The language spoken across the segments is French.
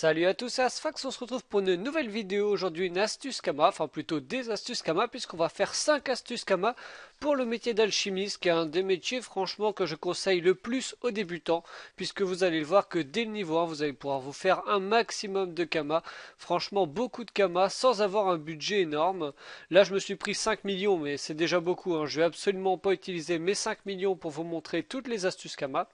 Salut à tous, c'est on se retrouve pour une nouvelle vidéo, aujourd'hui une astuce Kama, enfin plutôt des astuces Kama, puisqu'on va faire 5 astuces Kama pour le métier d'alchimiste qui est un des métiers franchement que je conseille le plus aux débutants puisque vous allez le voir que dès le niveau 1 vous allez pouvoir vous faire un maximum de kama franchement beaucoup de kama sans avoir un budget énorme là je me suis pris 5 millions mais c'est déjà beaucoup hein. je vais absolument pas utiliser mes 5 millions pour vous montrer toutes les astuces kama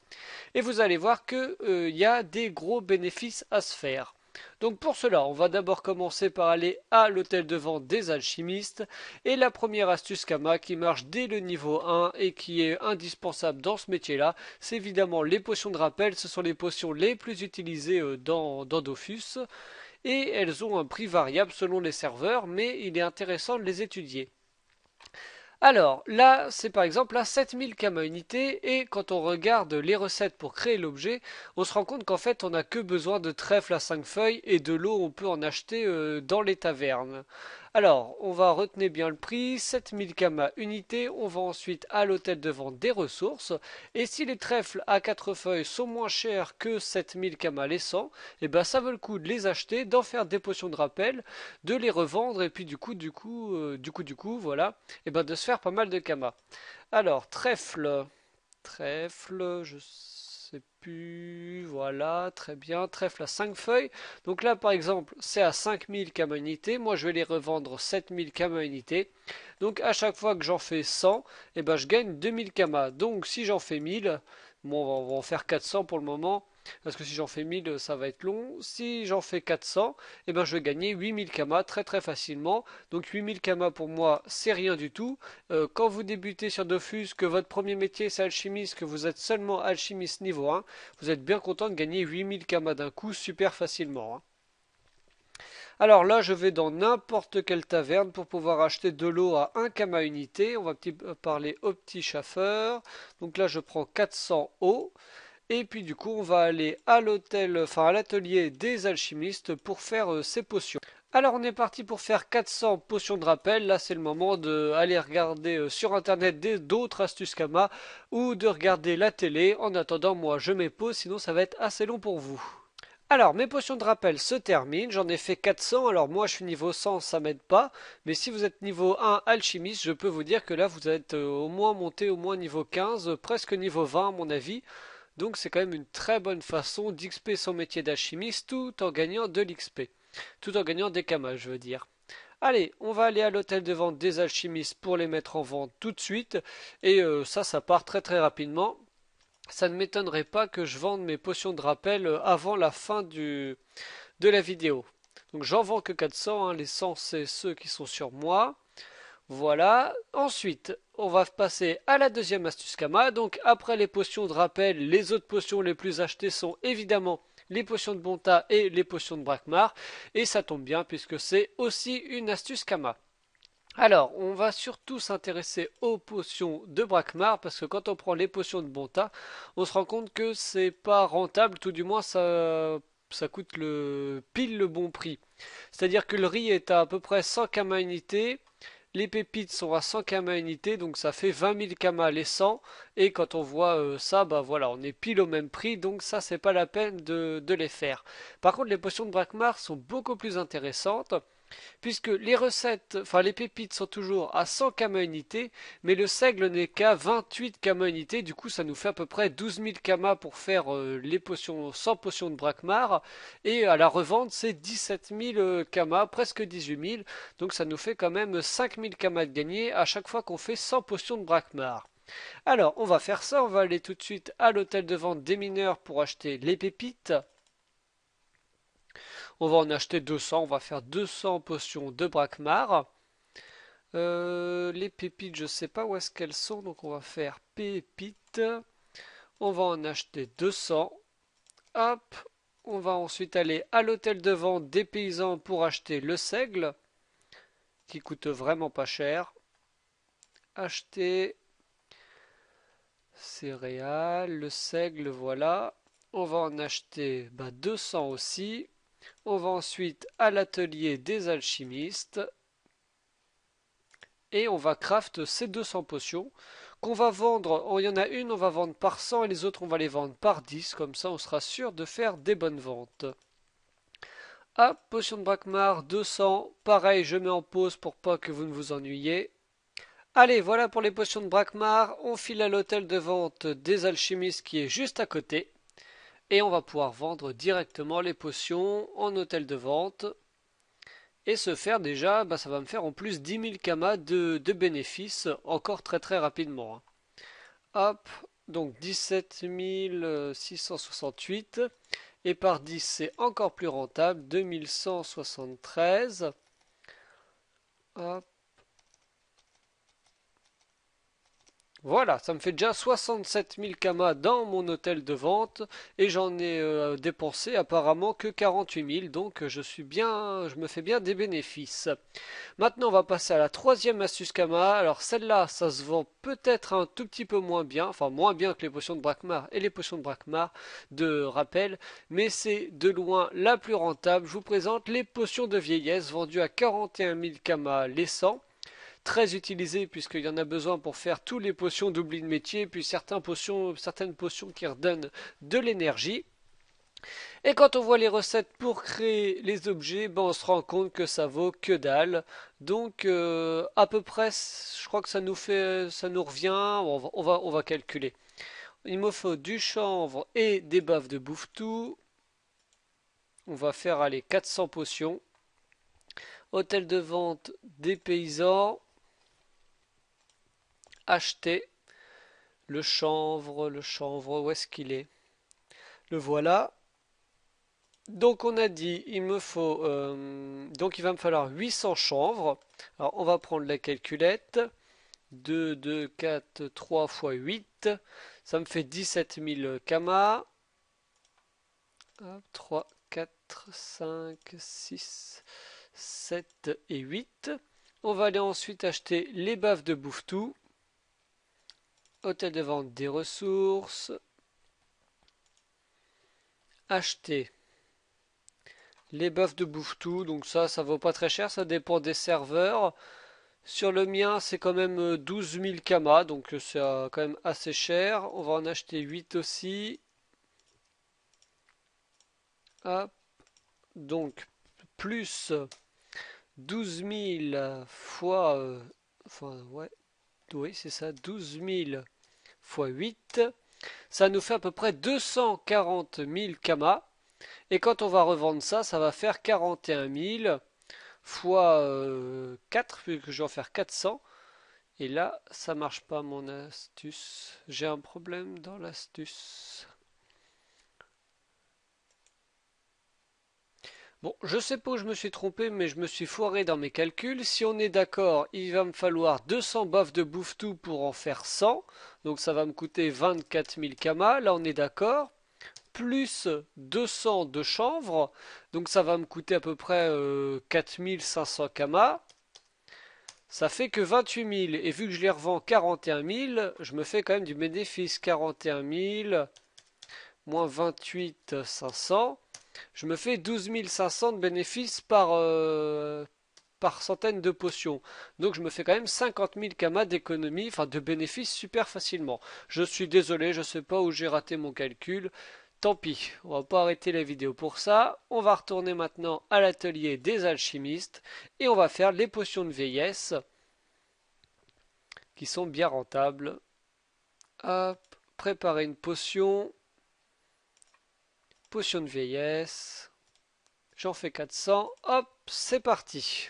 et vous allez voir qu'il euh, y a des gros bénéfices à se faire donc pour cela, on va d'abord commencer par aller à l'hôtel de vente des alchimistes et la première astuce Kama qui marche dès le niveau 1 et qui est indispensable dans ce métier-là, c'est évidemment les potions de rappel, ce sont les potions les plus utilisées euh, dans, dans Dofus et elles ont un prix variable selon les serveurs mais il est intéressant de les étudier. Alors, là, c'est par exemple à 7000 kama unités, et quand on regarde les recettes pour créer l'objet, on se rend compte qu'en fait, on n'a que besoin de trèfle à cinq feuilles, et de l'eau, on peut en acheter euh, dans les tavernes. Alors, on va retenir bien le prix, 7000 kama unités, On va ensuite à l'hôtel de vente des ressources. Et si les trèfles à 4 feuilles sont moins chers que 7000 kama les 100, et eh ben ça vaut le coup de les acheter, d'en faire des potions de rappel, de les revendre et puis du coup, du coup, euh, du coup, du coup, voilà, et eh ben de se faire pas mal de kama. Alors, trèfle, trèfle, je sais plus, voilà, très bien, trèfle à 5 feuilles. Donc là, par exemple, c'est à 5000 kama unités. Moi, je vais les revendre 7000 kama unités. Donc à chaque fois que j'en fais 100, et eh ben, je gagne 2000 kama. Donc si j'en fais 1000, bon, on va en faire 400 pour le moment. Parce que si j'en fais 1000, ça va être long. Si j'en fais 400, eh ben, je vais gagner 8000 kama très très facilement. Donc 8000 kama pour moi, c'est rien du tout. Euh, quand vous débutez sur Dofus, que votre premier métier c'est alchimiste, que vous êtes seulement alchimiste niveau 1, vous êtes bien content de gagner 8000 kama d'un coup super facilement. Hein. Alors là, je vais dans n'importe quelle taverne pour pouvoir acheter de l'eau à 1 kama unité. On va parler au petit chauffeur. Donc là, je prends 400 eau. Et puis du coup, on va aller à l'hôtel, enfin à l'atelier des alchimistes pour faire euh, ces potions. Alors on est parti pour faire 400 potions de rappel, là c'est le moment d'aller regarder euh, sur internet d'autres astuces Kama ou de regarder la télé. En attendant moi je mets sinon ça va être assez long pour vous. Alors, mes potions de rappel se terminent, j'en ai fait 400, alors moi je suis niveau 100, ça m'aide pas, mais si vous êtes niveau 1 alchimiste, je peux vous dire que là vous êtes euh, au moins monté au moins niveau 15, presque niveau 20 à mon avis, donc c'est quand même une très bonne façon d'XP son métier d'alchimiste tout en gagnant de l'XP. Tout en gagnant des camas, je veux dire. Allez, on va aller à l'hôtel de vente des alchimistes pour les mettre en vente tout de suite. Et euh, ça, ça part très très rapidement. Ça ne m'étonnerait pas que je vende mes potions de rappel euh, avant la fin du, de la vidéo. Donc j'en vends que 400, hein. les 100 c'est ceux qui sont sur moi. Voilà, ensuite on va passer à la deuxième astuce Kama. Donc après les potions de rappel, les autres potions les plus achetées sont évidemment les potions de Bonta et les potions de Brakmar. Et ça tombe bien puisque c'est aussi une astuce Kama. Alors, on va surtout s'intéresser aux potions de Brakmar, parce que quand on prend les potions de Bonta, on se rend compte que c'est pas rentable, tout du moins ça, ça coûte le, pile le bon prix. C'est-à-dire que le riz est à à peu près 100 Kama unités, les pépites sont à 100 kama unité, donc ça fait 20 000 kama les 100. Et quand on voit euh, ça, bah voilà, on est pile au même prix, donc ça c'est pas la peine de, de les faire. Par contre, les potions de Brakmar sont beaucoup plus intéressantes puisque les recettes, enfin les pépites sont toujours à 100 kama unités, mais le seigle n'est qu'à 28 kama unités, du coup ça nous fait à peu près 12 000 kama pour faire euh, les potions, 100 potions de brakmar, et à la revente c'est 17 000 euh, kama, presque 18 000, donc ça nous fait quand même 5 000 kama de gagner à chaque fois qu'on fait 100 potions de brakmar. Alors on va faire ça, on va aller tout de suite à l'hôtel de vente des mineurs pour acheter les pépites. On va en acheter 200. On va faire 200 potions de Brakmar. Euh, les pépites, je sais pas où est-ce qu'elles sont. Donc on va faire pépites. On va en acheter 200. Hop. On va ensuite aller à l'hôtel de vente des paysans pour acheter le seigle. Qui coûte vraiment pas cher. Acheter céréales, le seigle, voilà. On va en acheter 200 bah, aussi. On va ensuite à l'atelier des alchimistes. Et on va craft ces 200 potions qu'on va vendre. Oh, il y en a une, on va vendre par 100 et les autres, on va les vendre par 10. Comme ça, on sera sûr de faire des bonnes ventes. Ah, potions de Brakmar, 200. Pareil, je mets en pause pour pas que vous ne vous ennuyiez. Allez, voilà pour les potions de Brakmar. On file à l'hôtel de vente des alchimistes qui est juste à côté et on va pouvoir vendre directement les potions en hôtel de vente et se faire déjà, bah, ça va me faire en plus 10 000 kamas de, de bénéfices encore très très rapidement. Hein. Hop, donc 17 668 euh, et par 10 c'est encore plus rentable, 2173. Hop, Voilà, ça me fait déjà 67 000 kamas dans mon hôtel de vente et j'en ai euh, dépensé apparemment que 48 000, donc euh, je suis bien, je me fais bien des bénéfices. Maintenant, on va passer à la troisième astuce kama. Alors celle-là, ça se vend peut-être un tout petit peu moins bien, enfin moins bien que les potions de Brakmar et les potions de Brakmar de rappel, mais c'est de loin la plus rentable. Je vous présente les potions de vieillesse vendues à 41 000 kamas les 100 très utilisé puisqu'il y en a besoin pour faire tous les potions d'oubli de métier, puis certaines potions, certaines potions qui redonnent de l'énergie. Et quand on voit les recettes pour créer les objets, ben on se rend compte que ça vaut que dalle. Donc euh, à peu près, je crois que ça nous fait, ça nous revient. On va, on va, on va calculer. Il me faut du chanvre et des baves de bouffetou. On va faire aller 400 potions. Hôtel de vente des paysans acheter le chanvre, le chanvre, où est-ce qu'il est, Le voilà. Donc on a dit, il me faut, euh, donc il va me falloir 800 chanvres. Alors on va prendre la calculette. 2, 2, 4, 3 x 8, ça me fait 17 000 kamas. 3, 4, 5, 6, 7 et 8. On va aller ensuite acheter les baves de bouffetou. Hôtel de vente des ressources. Acheter. Les boeufs de Bouffetou, donc ça, ça vaut pas très cher, ça dépend des serveurs. Sur le mien, c'est quand même 12 euh, 000 kamas, donc euh, c'est euh, quand même assez cher. On va en acheter 8 aussi. Donc, plus 12 000 fois... enfin, ouais. Oui, c'est ça, 12 000 fois 8, ça nous fait à peu près 240 000 kamas. Et quand on va revendre ça, ça va faire 41 000 fois euh, 4, puisque je vais en faire 400. Et là, ça marche pas mon astuce. J'ai un problème dans l'astuce. Bon, je sais pas où je me suis trompé, mais je me suis foiré dans mes calculs. Si on est d'accord, il va me falloir 200 baffes de bouffe tout pour en faire 100. Donc ça va me coûter 24 000 kamas. Là, on est d'accord. Plus 200 de chanvre. Donc ça va me coûter à peu près 4 500 kamas. Ça fait que 28 000. Et vu que je les revends 41 000, je me fais quand même du bénéfice. 41 000 moins 28 500. Je me fais 12 500 de bénéfices par, euh, par centaine de potions. Donc je me fais quand même 50 000 kamas d'économie, enfin de bénéfices super facilement. Je suis désolé, je ne sais pas où j'ai raté mon calcul. Tant pis, on va pas arrêter la vidéo pour ça. On va retourner maintenant à l'atelier des alchimistes et on va faire les potions de vieillesse qui sont bien rentables. Hop, préparer une potion potion de vieillesse. J'en fais 400. Hop, c'est parti.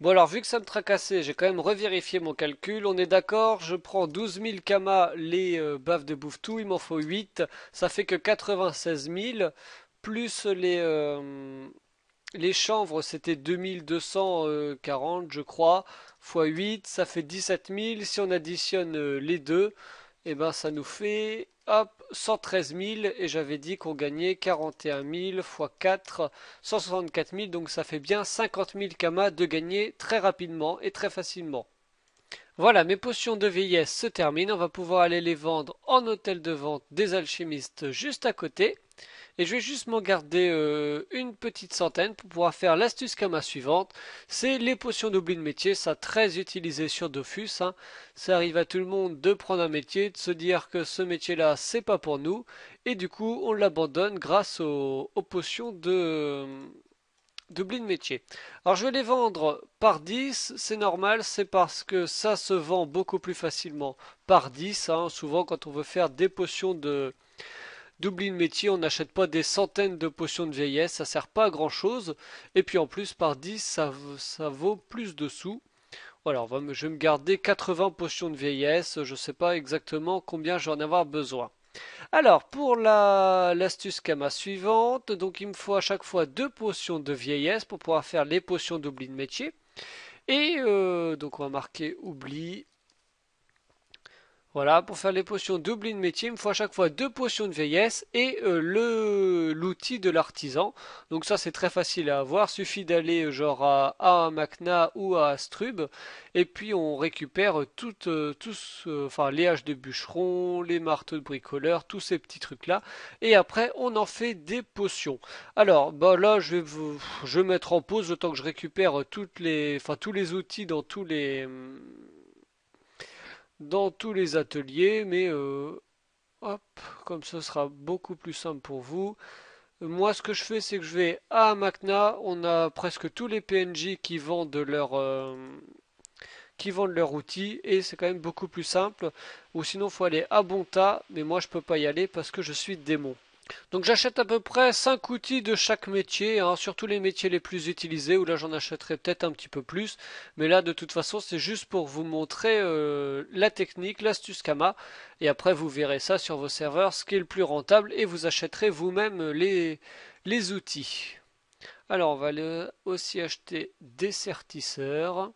Bon alors, vu que ça me tracassait, j'ai quand même revérifié mon calcul. On est d'accord, je prends 12 000 kamas les euh, baves de de bouffetou, il m'en faut 8. Ça fait que 96 000, plus les... Euh, les chanvres, c'était 2240, je crois, x 8, ça fait 17 000. Si on additionne euh, les deux, et eh ben ça nous fait, hop, 113 000 et j'avais dit qu'on gagnait 41 000 x 4, 164 000. Donc ça fait bien 50 000 kamas de gagner très rapidement et très facilement. Voilà, mes potions de vieillesse se terminent. On va pouvoir aller les vendre en hôtel de vente des alchimistes juste à côté. Et je vais juste m'en garder euh, une petite centaine pour pouvoir faire l'astuce qu'à ma suivante. C'est les potions d'oubli de métier, ça très utilisé sur Dofus. Hein. Ça arrive à tout le monde de prendre un métier, de se dire que ce métier-là, c'est pas pour nous. Et du coup, on l'abandonne grâce aux, potions de euh, d'oubli de métier. Alors je vais les vendre par 10, c'est normal, c'est parce que ça se vend beaucoup plus facilement par 10. Hein. Souvent quand on veut faire des potions de, de métier, on n'achète pas des centaines de potions de vieillesse, ça sert pas à grand chose. Et puis en plus, par 10, ça, vaut plus de sous. Voilà, je vais me garder 80 potions de vieillesse, je ne sais pas exactement combien je vais en avoir besoin. Alors, pour l'astuce la, Kama suivante, donc il me faut à chaque fois deux potions de vieillesse pour pouvoir faire les potions d'oubli de métier. Et euh, donc on va marquer oubli voilà, pour faire les potions de métier, il me faut à chaque fois deux potions de vieillesse et euh, le l'outil de l'artisan. Donc ça c'est très facile à avoir, suffit d'aller euh, genre à, à Macna ou à Strub. et puis on récupère euh, toutes, tous, enfin les haches de bûcheron, les marteaux de bricoleur, tous ces petits trucs là. Et après on en fait des potions. Alors bah là je vais vous, je mettre en pause autant que je récupère toutes les, enfin tous les outils dans tous les hum, dans tous les ateliers, mais euh, hop, comme ce sera beaucoup plus simple pour vous. Moi, ce que je fais, c'est que je vais à Macna. On a presque tous les PNJ qui vendent leur euh, qui vendent leur outil et c'est quand même beaucoup plus simple. Ou sinon, faut aller à Bonta, mais moi, je peux pas y aller parce que je suis démon. Donc j'achète à peu près 5 outils de chaque métier, hein, surtout les métiers les plus utilisés, où là j'en achèterai peut-être un petit peu plus, mais là de toute façon c'est juste pour vous montrer euh, la technique, l'astuce Kama, et après vous verrez ça sur vos serveurs, ce qui est le plus rentable, et vous achèterez vous-même les, les outils. Alors on va aller aussi acheter des sertisseurs.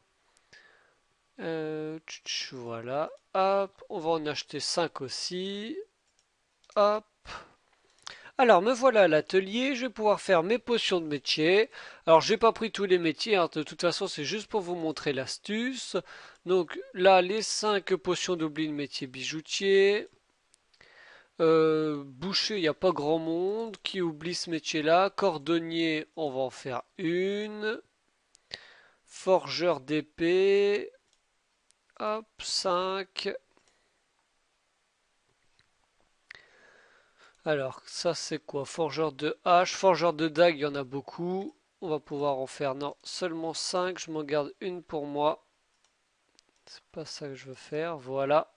Euh, voilà, hop, on va en acheter 5 aussi. Hop, alors me voilà à l'atelier, je vais pouvoir faire mes potions de métier. Alors j'ai pas pris tous les métiers, hein. de toute façon c'est juste pour vous montrer l'astuce. Donc là les 5 potions d'oubli de métier bijoutier. Euh, boucher, il n'y a pas grand monde qui oublie ce métier là. Cordonnier, on va en faire une. Forgeur d'épée. Hop, 5. Alors, ça c'est quoi Forgeur de hache, forgeur de dague, il y en a beaucoup. On va pouvoir en faire, non, seulement 5. Je m'en garde une pour moi. C'est pas ça que je veux faire, voilà.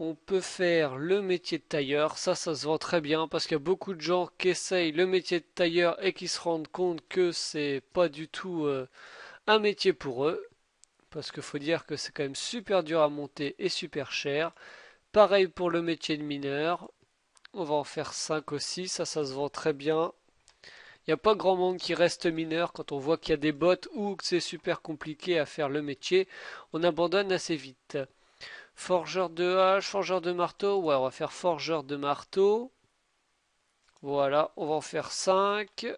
On peut faire le métier de tailleur, ça, ça se vend très bien parce qu'il y a beaucoup de gens qui essayent le métier de tailleur et qui se rendent compte que c'est pas du tout euh, un métier pour eux parce qu'il faut dire que c'est quand même super dur à monter et super cher. Pareil pour le métier de mineur. On va en faire 5 aussi, ça, ça se vend très bien. Il n'y a pas grand monde qui reste mineur quand on voit qu'il y a des bottes ou que c'est super compliqué à faire le métier. On abandonne assez vite. Forgeur de hache, forgeur de marteau. Ouais, on va faire forgeur de marteau. Voilà, on va en faire 5.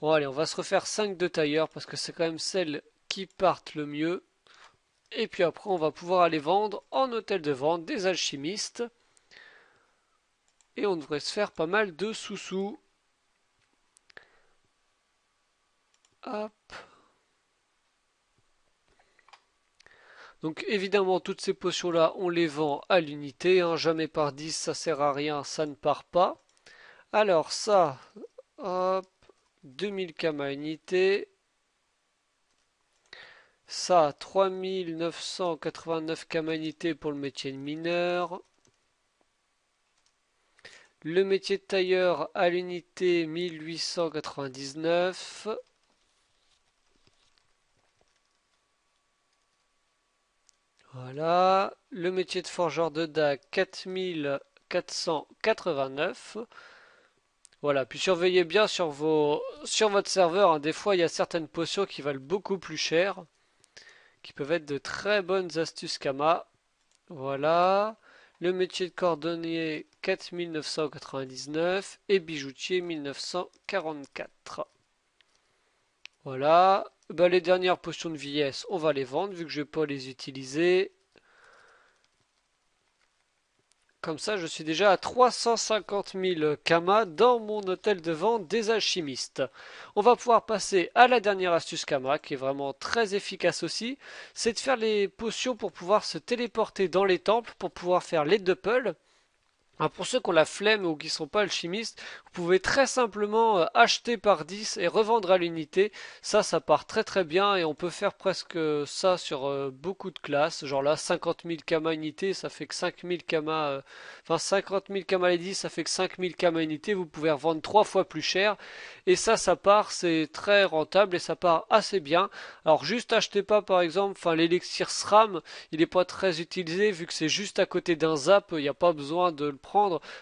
Bon allez, on va se refaire 5 de tailleur, parce que c'est quand même celles qui partent le mieux. Et puis après, on va pouvoir aller vendre en hôtel de vente des alchimistes. Et on devrait se faire pas mal de sous-sous. Hop. Donc évidemment, toutes ces potions-là, on les vend à l'unité. Hein. jamais par 10, ça sert à rien, ça ne part pas. Alors ça, hop. 2000 kama unité. Ça, 3989 kama unité pour le métier de mineur. Le métier de tailleur à l'unité 1899. Voilà. Le métier de forgeur de DAC 4489. Voilà, puis surveillez bien sur, vos, sur votre serveur. Hein. Des fois, il y a certaines potions qui valent beaucoup plus cher, qui peuvent être de très bonnes astuces Kama. Voilà. Le métier de cordonnier 4999 et bijoutier 1944. Voilà. Bah, les dernières potions de vieillesse, on va les vendre vu que je ne vais pas les utiliser. Comme ça, je suis déjà à 350 000 Kama dans mon hôtel de vente des alchimistes. On va pouvoir passer à la dernière astuce Kama, qui est vraiment très efficace aussi. C'est de faire les potions pour pouvoir se téléporter dans les temples, pour pouvoir faire les doubles. Hein, pour ceux qui ont la flemme ou qui ne sont pas alchimistes, vous pouvez très simplement euh, acheter par 10 et revendre à l'unité. Ça, ça part très très bien et on peut faire presque euh, ça sur euh, beaucoup de classes. Genre là, 50 000 kama unité, ça fait que 5 000 kama... Enfin, 50 000 kama les 10, ça fait que 5 000 kama unité. Vous pouvez revendre 3 fois plus cher. Et ça, ça part, c'est très rentable et ça part assez bien. Alors juste achetez pas par exemple, enfin l'élixir SRAM, il n'est pas très utilisé vu que c'est juste à côté d'un zap, il n'y a pas besoin de le prendre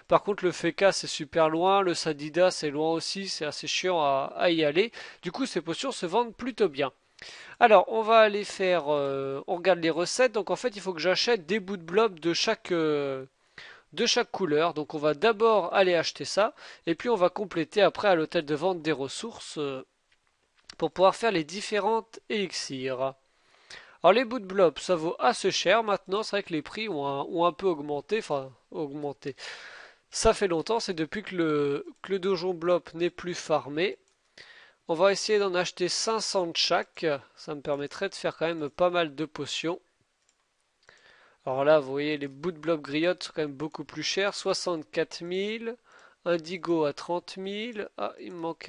par contre, le Feka, c'est super loin. Le Sadida, c'est loin aussi. C'est assez chiant à, y aller. Du coup, ces potions se vendent plutôt bien. Alors, on va aller faire... Euh, on regarde les recettes. Donc, en fait, il faut que j'achète des bouts de blob de chaque... Euh, de chaque couleur. Donc on va d'abord aller acheter ça, et puis on va compléter après à l'hôtel de vente des ressources euh, pour pouvoir faire les différentes élixirs. Alors ah, les bouts de blob, ça vaut assez cher maintenant, c'est vrai que les prix ont un, peu augmenté, enfin augmenté. Ça fait longtemps, c'est depuis que le, que dojon blob n'est plus farmé. On va essayer d'en acheter 500 de chaque, ça me permettrait de faire quand même pas mal de potions. Alors là, vous voyez, les bouts de blob griottes sont quand même beaucoup plus chers, 64 000, indigo à 30 000, ah, il me manque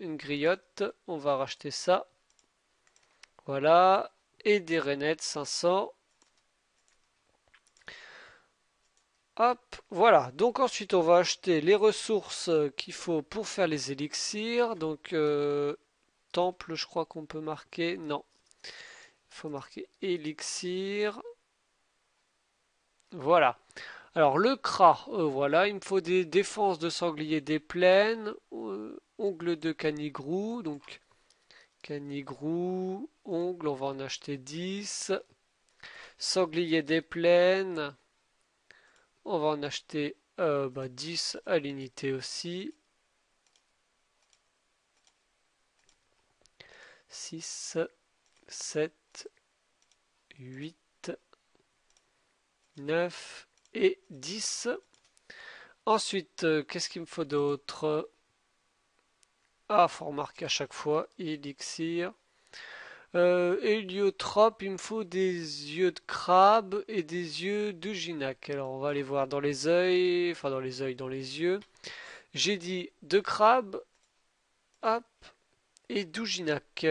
une griotte, on va racheter ça. Voilà, et des Renettes 500. Hop, voilà. Donc ensuite, on va acheter les ressources qu'il faut pour faire les élixirs. Donc, euh, temple, je crois qu'on peut marquer. Non. Il faut marquer élixir. Voilà. Alors, le cra, euh, voilà. Il me faut des défenses de sanglier des plaines. Euh, ongle de canigrou. Donc, canigrou on va en acheter 10. Sanglier des plaines, on va en acheter 10 euh, bah, à l'unité aussi. 6, 7, 8, 9 et 10. Ensuite, euh, qu'est-ce qu'il me faut d'autre Ah, faut remarquer à chaque fois, élixir. Euh, héliotrope, il me faut des yeux de crabe et des yeux d'ouginac. Alors on va aller voir dans les yeux, enfin dans les yeux, dans les yeux. J'ai dit de crabe, hop, et d'ouginac.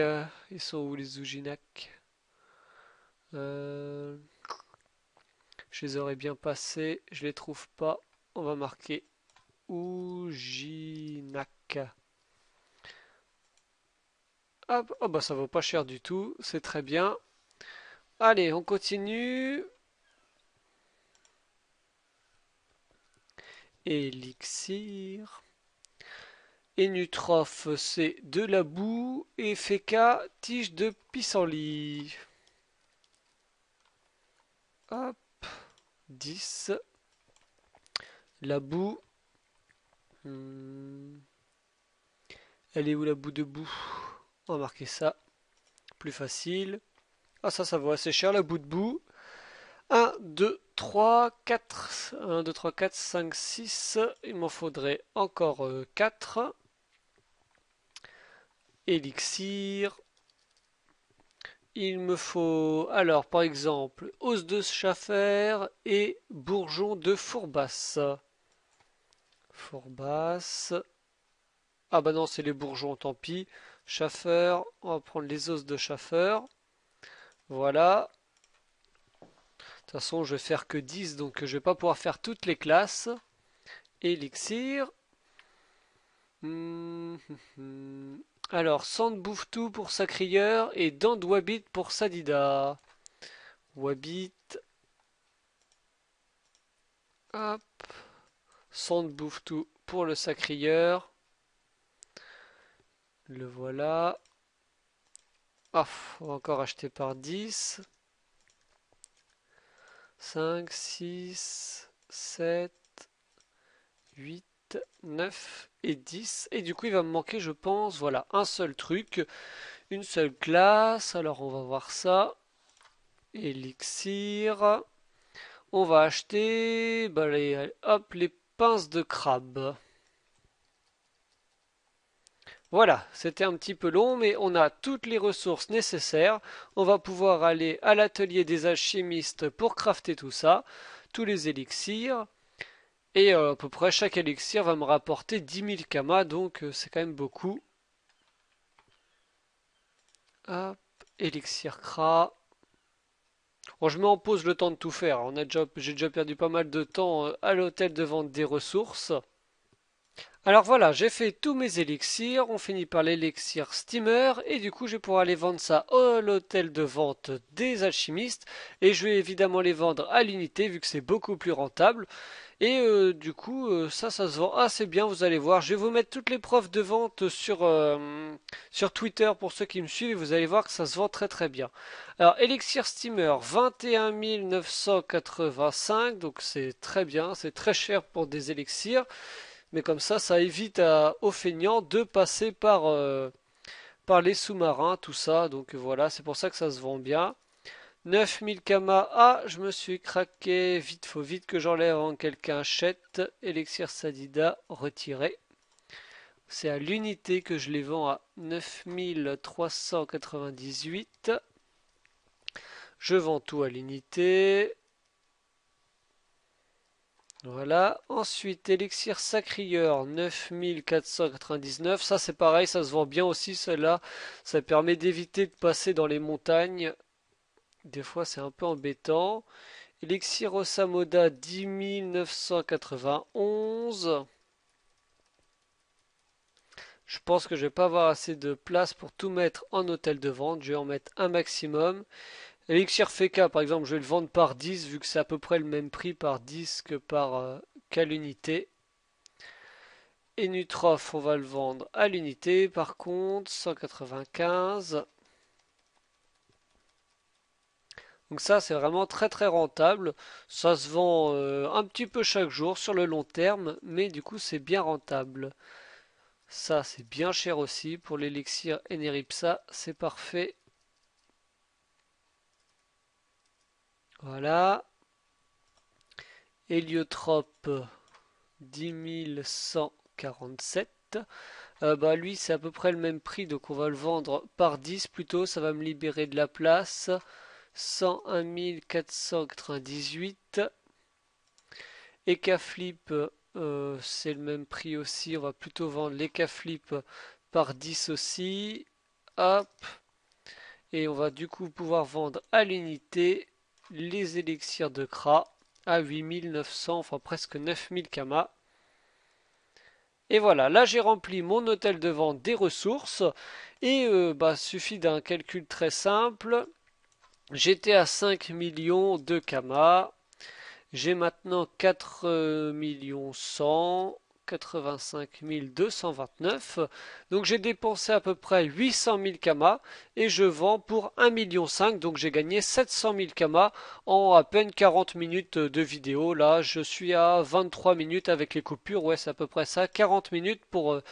Ils sont où les oujinac euh, Je les aurais bien passés, je les trouve pas. On va marquer ouginac. Ah oh bah ça vaut pas cher du tout, c'est très bien. Allez, on continue. Élixir. Nutrophe c'est de la boue. Et féca, tige de pissenlit. Hop, 10. La boue. Hmm. Elle est où la boue de boue on va marquer ça. Plus facile. Ah ça, ça vaut assez cher, le bout de bout. 1, 2, 3, 4. 1, 2, 3, 4, 5, 6. Il m'en faudrait encore 4. Euh, Élixir. Il me faut alors par exemple os de chaffer et bourgeon de fourbasse. Fourbasse. Ah bah non, c'est les bourgeons, tant pis. Chauffeur, on va prendre les os de chauffeur. Voilà. De toute façon, je vais faire que 10, donc je vais pas pouvoir faire toutes les classes. Élixir. Hmm. Alors, Sand Bouffe-Tout pour sacrieur et de Wabit pour Sadida, Wabit. Hop. Sand Bouffe-Tout pour le sacrieur. Le voilà. on va encore acheter par 10. 5, 6, 7, 8, 9 et 10. Et du coup, il va me manquer, je pense, voilà, un seul truc, une seule classe. Alors, on va voir ça. elixir. On va acheter bah, hop, les pinces de crabe. Voilà, c'était un petit peu long, mais on a toutes les ressources nécessaires. On va pouvoir aller à l'atelier des alchimistes pour crafter tout ça, tous les élixirs. Et euh, à peu près chaque élixir va me rapporter 10 000 kamas, donc euh, c'est quand même beaucoup. Hop, élixir cra. Bon, je mets en le temps de tout faire. a j'ai déjà perdu pas mal de temps euh, à l'hôtel de vente des ressources. Alors voilà, j'ai fait tous mes élixirs, on finit par l'élixir steamer, et du coup je vais pouvoir aller vendre ça à l'hôtel de vente des alchimistes, et je vais évidemment les vendre à l'unité vu que c'est beaucoup plus rentable, et euh, du coup euh, ça, ça se vend assez bien, vous allez voir, je vais vous mettre toutes les preuves de vente sur, euh, sur Twitter pour ceux qui me suivent, et vous allez voir que ça se vend très très bien. Alors élixir steamer, 21 985, donc c'est très bien, c'est très cher pour des élixirs, mais comme ça, ça évite aux feignants de passer euh, par, les sous-marins, tout ça. Donc voilà, c'est pour ça que ça se vend bien. 9000 Kama. Ah, je me suis craqué. Vite, faut vite que j'enlève en hein. quelqu'un. achète. Elixir Sadida, retiré. C'est à l'unité que je les vends à 9398. Je vends tout à l'unité. Voilà. Ensuite, Elixir Sacrieur, 9499. Ça, c'est pareil, ça se vend bien aussi, celle-là. Ça permet d'éviter de passer dans les montagnes. Des fois, c'est un peu embêtant. Elixir Osamoda, 10991. Je pense que je vais pas avoir assez de place pour tout mettre en hôtel de vente. Je vais en mettre un maximum. Elixir Feka, par exemple, je vais le vendre par 10, vu que c'est à peu près le même prix par 10 que par euh, qu'à l'unité. Et Nutrof, on va le vendre à l'unité, par contre, 195. Donc ça, c'est vraiment très très rentable. Ça se vend euh, un petit peu chaque jour sur le long terme, mais du coup, c'est bien rentable. Ça, c'est bien cher aussi. Pour l'élixir Eneripsa, c'est parfait. Voilà. Héliotrope 10147. Euh, bah lui c'est à peu près le même prix donc on va le vendre par 10 plutôt ça va me libérer de la place 101 498 et c'est le même prix aussi on va plutôt vendre les par 10 aussi hop et on va du coup pouvoir vendre à l'unité les élixirs de Kra à 8900, enfin presque 9000 Kama. Et voilà, là j'ai rempli mon hôtel de vente des ressources et euh, bah suffit d'un calcul très simple. J'étais à 5 millions de Kama. J'ai maintenant 4 euh, millions 100. 85 229. Donc j'ai dépensé à peu près 800 000 kamas et je vends pour 1,5 million. Donc j'ai gagné 700 000 kamas en à peine 40 minutes de vidéo. Là, je suis à 23 minutes avec les coupures. Ouais, c'est à peu près ça. 40 minutes pour euh,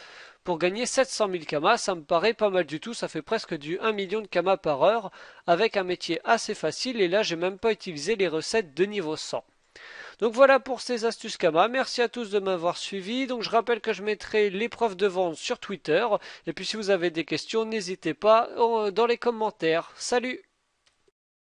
pour gagner 700 000 kamas, ça me paraît pas mal du tout, ça fait presque du 1 million de kamas par heure, avec un métier assez facile, et là j'ai même pas utilisé les recettes de niveau 100. Donc voilà pour ces astuces Kama. Merci à tous de m'avoir suivi. Donc je rappelle que je mettrai l'épreuve de vente sur Twitter. Et puis si vous avez des questions, n'hésitez pas euh, dans les commentaires. Salut